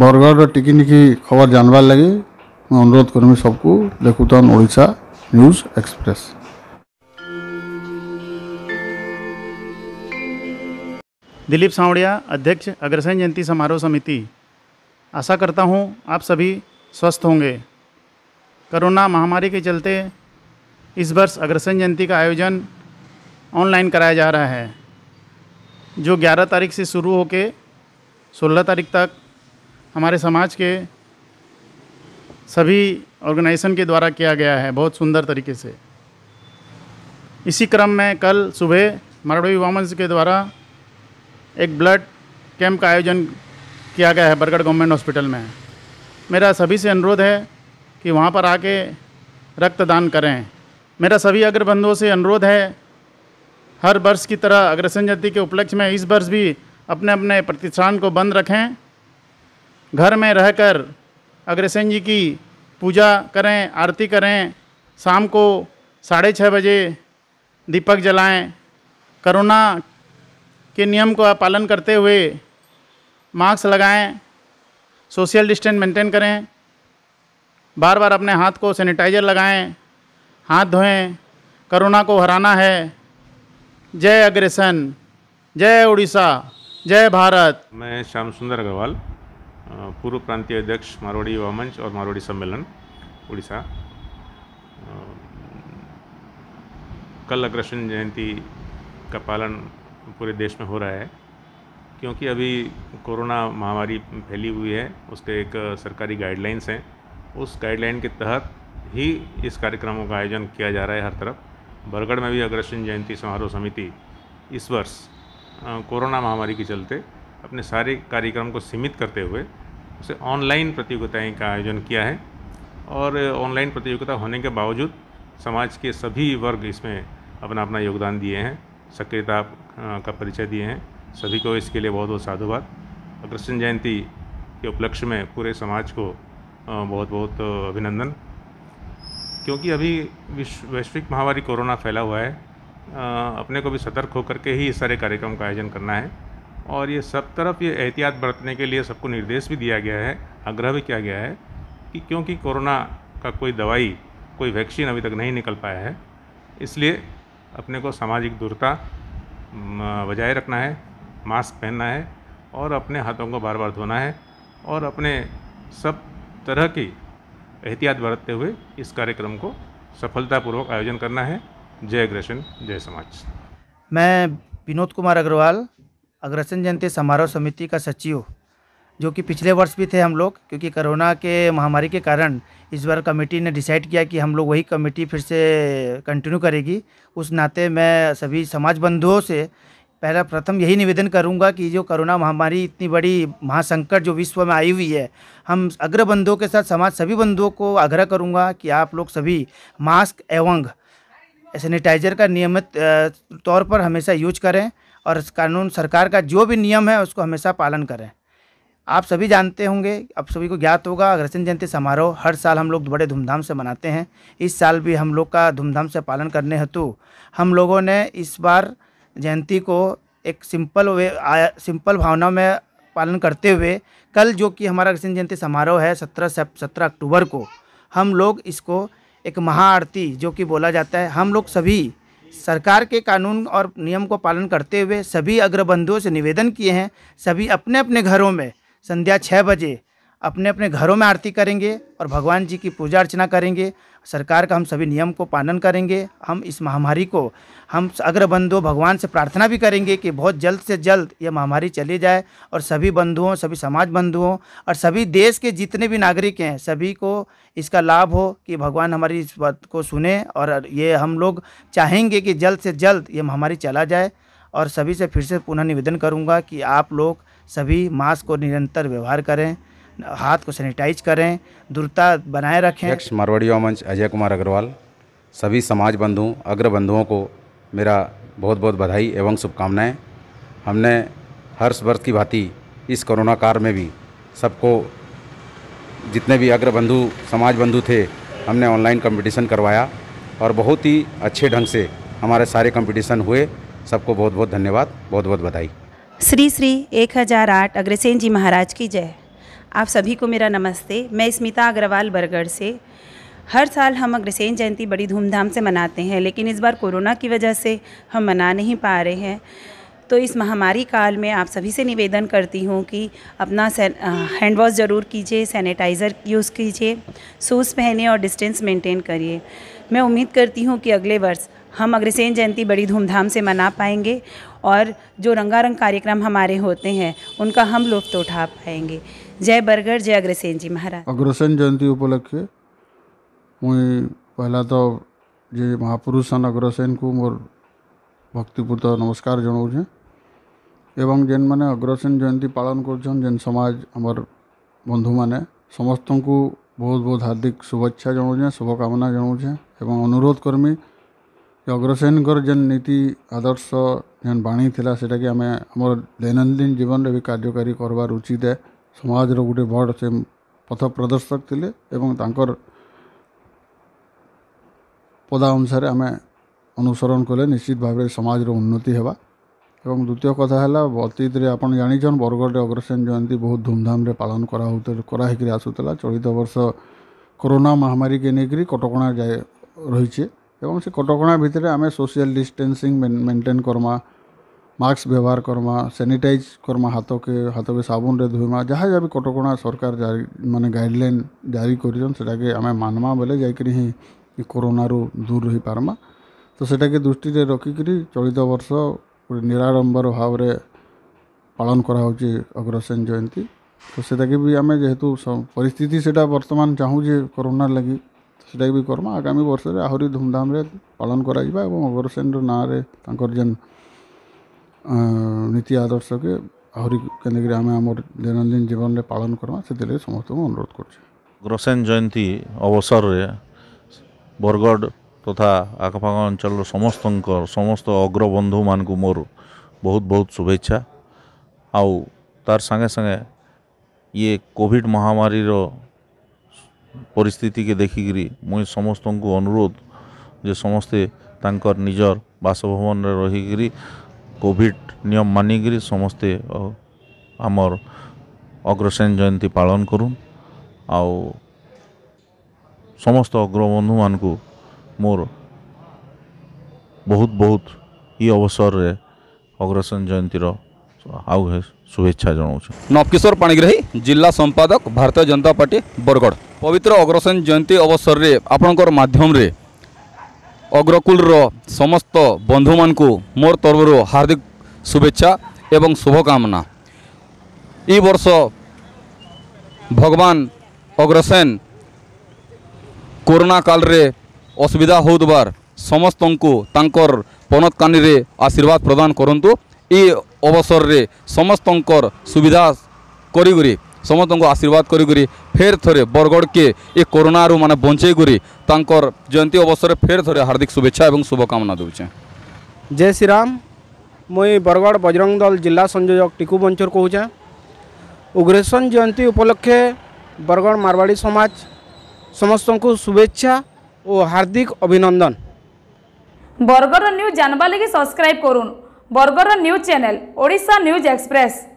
বরগড়র खबर जानवार लगे मैं अनुरोध করমি सबको देखुतन ওড়িশা न्यूज एक्सप्रेस दिलीप सावड़िया अध्यक्ष अग्रसेन जयंती समारोह समिति आशा करता हूं आप सभी स्वस्थ होंगे कोरोना महामारी के चलते इस वर्ष अग्रसेन जयंती का आयोजन ऑनलाइन कराया जा रहा है जो 11 तारीख से शुरू होकर सोलह तारीख तक हमारे समाज के सभी ऑर्गेनाइजेशन के द्वारा किया गया है बहुत सुंदर तरीके से इसी क्रम में कल सुबह मारवाड़ी वामंस के द्वारा एक ब्लड कैंप का आयोजन किया गया है बरगढ़ गवर्नमेंट हॉस्पिटल में मेरा सभी से अनुरोध है कि वहाँ पर आके रक्तदान करें मेरा सभी अग्रबंधुओं से अनुरोध है हर वर्ष की तरह अग्रसन जयंती के उपलक्ष्य में इस वर्ष भी अपने अपने प्रतिष्ठान को बंद रखें घर में रहकर अग्रसेन जी की पूजा करें आरती करें शाम को साढ़े छः बजे दीपक जलाएं कोरोना के नियम का पालन करते हुए मास्क लगाएं सोशल डिस्टेंस मेंटेन करें बार बार अपने हाथ को सैनिटाइजर लगाएं हाथ धोएं कोरोना को हराना है जय अग्रेसन जय उड़ीसा जय भारत मैं श्याम सुंदर अग्रवाल पूर्व प्रांतीय अध्यक्ष मारवाड़ी युवा मंच और मारवाड़ी सम्मेलन उड़ीसा कल अग्रसन जयंती का पालन पूरे देश में हो रहा है क्योंकि अभी कोरोना महामारी फैली हुई है उसके एक सरकारी गाइडलाइंस हैं उस गाइडलाइन के तहत ही इस कार्यक्रमों का आयोजन किया जा रहा है हर तरफ बरगढ़ में भी अग्रसन जयंती समारोह समिति इस वर्ष कोरोना महामारी के चलते अपने सारे कार्यक्रम को सीमित करते हुए उसे ऑनलाइन प्रतियोगिताएं का आयोजन किया है और ऑनलाइन प्रतियोगिता होने के बावजूद समाज के सभी वर्ग इसमें अपना अपना योगदान दिए हैं सक्रियता का परिचय दिए हैं सभी को इसके लिए बहुत बहुत साधुवाद और कृष्ण जयंती के उपलक्ष्य में पूरे समाज को बहुत बहुत अभिनंदन क्योंकि अभी विश्व वैश्विक महामारी कोरोना फैला हुआ है अपने को भी सतर्क होकर के ही इस सारे कार्यक्रम का आयोजन करना है और ये सब तरफ ये एहतियात बरतने के लिए सबको निर्देश भी दिया गया है आग्रह भी किया गया है कि क्योंकि कोरोना का कोई दवाई कोई वैक्सीन अभी तक नहीं निकल पाया है इसलिए अपने को सामाजिक दूरता बजाय रखना है मास्क पहनना है और अपने हाथों को बार बार धोना है और अपने सब तरह की एहतियात बरतते हुए इस कार्यक्रम को सफलतापूर्वक आयोजन करना है जय अग्रसन जय समाज मैं विनोद कुमार अग्रवाल अग्रसन जयंती समारोह समिति का सचिव जो कि पिछले वर्ष भी थे हम लोग क्योंकि कोरोना के महामारी के कारण इस बार कमेटी ने डिसाइड किया कि हम लोग वही कमेटी फिर से कंटिन्यू करेगी उस नाते मैं सभी समाज बंधुओं से पहला प्रथम यही निवेदन करूंगा कि जो कोरोना महामारी इतनी बड़ी महासंकट जो विश्व में आई हुई है हम अग्रबंधुओं के साथ समाज सभी बंधुओं को आग्रह करूँगा कि आप लोग सभी मास्क एवं सैनिटाइज़र का नियमित तौर पर हमेशा यूज करें और कानून सरकार का जो भी नियम है उसको हमेशा पालन करें आप सभी जानते होंगे आप सभी को ज्ञात होगा अग्रसेन जयंती समारोह हर साल हम लोग बड़े धूमधाम से मनाते हैं इस साल भी हम लोग का धूमधाम से पालन करने हेतु हम लोगों ने इस बार जयंती को एक सिंपल वे सिंपल भावना में पालन करते हुए कल जो कि हमारा अग्रसेन जयंती समारोह है सत्रह से सत्रह अक्टूबर को हम लोग इसको एक महाआरती जो कि बोला जाता है हम लोग सभी सरकार के कानून और नियम को पालन करते हुए सभी अग्रबंधुओं से निवेदन किए हैं सभी अपने अपने घरों में संध्या छः बजे अपने अपने घरों में आरती करेंगे और भगवान जी की पूजा अर्चना करेंगे सरकार का हम सभी नियम को पालन करेंगे हम इस महामारी को हम अग्रबंधु भगवान से प्रार्थना भी करेंगे कि बहुत जल्द से जल्द यह महामारी चली जाए और सभी बंधुओं सभी समाज बंधुओं और सभी देश के जितने भी नागरिक हैं सभी को इसका लाभ हो कि भगवान हमारी इस बात को सुने और ये हम लोग चाहेंगे कि जल्द से जल्द ये महामारी चला जाए और सभी से फिर से पुनः निवेदन करूँगा कि आप लोग सभी मास्क को निरंतर व्यवहार करें हाथ को सैनिटाइज करें दूरता बनाए रखें अध्यक्ष मारवाड़ी मंच अजय कुमार अग्रवाल सभी समाज बंधु अग्रबंधुओं को मेरा बहुत बहुत बधाई एवं शुभकामनाएं हमने हर्ष वर्ष की भांति इस कोरोना काल में भी सबको जितने भी अग्रबंधु समाज बंधु थे हमने ऑनलाइन कंपटीशन करवाया और बहुत ही अच्छे ढंग से हमारे सारे कंपटीशन हुए सबको बहुत बहुत धन्यवाद बहुत बहुत बधाई श्री श्री एक हज़ार आठ अग्रसेन जी महाराज की जय आप सभी को मेरा नमस्ते मैं स्मिता अग्रवाल बरगढ़ से हर साल हम अग्रसेन जयंती बड़ी धूमधाम से मनाते हैं लेकिन इस बार कोरोना की वजह से हम मना नहीं पा रहे हैं तो इस महामारी काल में आप सभी से निवेदन करती हूँ कि अपना हैंड वॉश ज़रूर कीजिए सैनिटाइज़र यूज़ कीजिए सूज़ पहने और डिस्टेंस मेंटेन करिए मैं उम्मीद करती हूँ कि अगले वर्ष हम अग्रसेन जयंती बड़ी धूमधाम से मना पाएंगे और जो रंगारंग कार्यक्रम हमारे होते हैं उनका हम लुफ्त तो उठा पाएंगे जय बरगढ़ जय अग्रसेन जी महाराज अग्रसेन जयंती उपलक्षे मुई पहला तो जे महापुरुष सन अग्रसेन को मोर भक्तिपूर्त नमस्कार जनाऊँ एवं जेन मैंने अग्रसेन जयंती पालन कर जेन समाज आमर बंधु मैंने समस्त को बहुत बहुत हार्दिक शुभेच्छा जनाऊे शुभकामना जनाऊे एवं अनुरोध करमी अग्रसेन जेन नीति आदर्श जेन बाणी थी सीटा आम आम दैनन्दिन जीवन में भी कार्यकारी करवा उचित है समाज रोटे बड़ से पथ प्रदर्शक थे और अनुसार आम अनुसरण कले निश्चित भाव समाज उन्नति होगा एवं द्वितीय कथा है अतीत आपन बरगढ़ अग्रसेन जयंती बहुत धूमधाम रे पालन करा करा आसूला चलित बर्ष कोरोना महामारी के लेकर कटक रही है से कटक भितर आम सोशल डिस्टेंसिंग मेंटेन करमा मास्क व्यवहार करमा सानिटाइज करमा हाथ के हाथ के सबुन में धोईमा जहाँ जहाँ भी कटक सरकार जारी मानने गाइडलैन जारी करके आम मानमा बोले जा ही कोरोन रु दूर रही पार्मा तो सेटा के दृष्टि रखिक रखिकी चलित बर्ष गोटे निराड़बर भाव पालन करा अग्रसेन जयंती तो सेटा के भी आम जेहेतु पिस्थित से बर्तमान चाहूजे कोरोना लगी तो सेटा भी करमा आगामी वर्ष आहरी धूमधाम पालन करा अग्रसेन रहा जेन ନୀତି ଆଦର୍ଶକେ ଆହୁରି କେନ୍ତାକରି ଆମେ ଆମର ଦୈନନ୍ଦିନ ଜୀବନରେ ପାଳନ କରମା ସେଥିଲାଗି ସମସ୍ତଙ୍କୁ ଅନୁରୋଧ କରୁଛେ ଗ୍ରସେନ ଜୟନ୍ତୀ ଅବସରରେ ବରଗଡ଼ ତଥା ଆଖପାଖ ଅଞ୍ଚଳର ସମସ୍ତଙ୍କ ସମସ୍ତ ଅଗ୍ରବନ୍ଧୁମାନଙ୍କୁ ମୋର ବହୁତ ବହୁତ ଶୁଭେଚ୍ଛା ଆଉ ତାର ସାଙ୍ଗେ ସାଙ୍ଗେ ଇଏ କୋଭିଡ଼ ମହାମାରୀର ପରିସ୍ଥିତିକେ ଦେଖିକିରି ମୁଇଁ ସମସ୍ତଙ୍କୁ ଅନୁରୋଧ ଯେ ସମସ୍ତେ ତାଙ୍କର ନିଜର ବାସଭବନରେ ରହିକିରି କୋଭିଡ଼ ନିୟମ ମାନିକିରି ସମସ୍ତେ ଆମର ଅଗ୍ରସେନ ଜୟନ୍ତୀ ପାଳନ କରୁନ୍ ଆଉ ସମସ୍ତ ଅଗ୍ରବନ୍ଧୁମାନଙ୍କୁ ମୋର ବହୁତ ବହୁତ ଇ ଅବସରରେ ଅଗ୍ରସେନ ଜୟନ୍ତୀର ଆଉ ଶୁଭେଚ୍ଛା ଜଣାଉଛୁ ନବକିଶୋର ପାଣିଗ୍ରାହୀ ଜିଲ୍ଲା ସମ୍ପାଦକ ଭାରତୀୟ ଜନତା ପାର୍ଟି ବରଗଡ଼ ପବିତ୍ର ଅଗ୍ରସେନ ଜୟନ୍ତୀ ଅବସରରେ ଆପଣଙ୍କର ମାଧ୍ୟମରେ ଅଗ୍ରକୁଳର ସମସ୍ତ ବନ୍ଧୁମାନଙ୍କୁ ମୋର ତରଫରୁ ହାର୍ଦ୍ଦିକ ଶୁଭେଚ୍ଛା ଏବଂ ଶୁଭକାମନା ଏ ବର୍ଷ ଭଗବାନ ଅଗ୍ରସେନ କରୋନା କାଳରେ ଅସୁବିଧା ହେଉଥିବାର ସମସ୍ତଙ୍କୁ ତାଙ୍କର ପନତକାନୀରେ ଆଶୀର୍ବାଦ ପ୍ରଦାନ କରନ୍ତୁ ଏ ଅବସରରେ ସମସ୍ତଙ୍କର ସୁବିଧା କରିକରି ସମସ୍ତଙ୍କୁ ଆଶୀର୍ବାଦ କରିକରି ଫେର୍ ଥରେ ବରଗଡ଼କେ ଏ କରୋନାରୁ ମାନେ ବଞ୍ଚେଇକରି ତାଙ୍କର ଜୟନ୍ତୀ ଅବସରରେ ଫେର୍ ଥରେ ହାର୍ଦ୍ଦିକ ଶୁଭେଚ୍ଛା ଏବଂ ଶୁଭକାମନା ଦେଉଛେ ଜୟ ଶ୍ରୀରାମ ମୁଇଁ ବରଗଡ଼ ବଜରଙ୍ଗ ଦଳ ଜିଲ୍ଲା ସଂଯୋଜକ ଟିକୁ ବଞ୍ଚର କହୁଛେ ଉଗ୍ରେଶ୍ୱର ଜୟନ୍ତୀ ଉପଲକ୍ଷେ ବରଗଡ଼ ମାରୱାଡ଼ି ସମାଜ ସମସ୍ତଙ୍କୁ ଶୁଭେଚ୍ଛା ଓ ହାର୍ଦ୍ଦିକ ଅଭିନନ୍ଦନ বরগড় নিউজ জানবা লাগি সবসক্রাইব করুন Bargarh news channel Odisha news express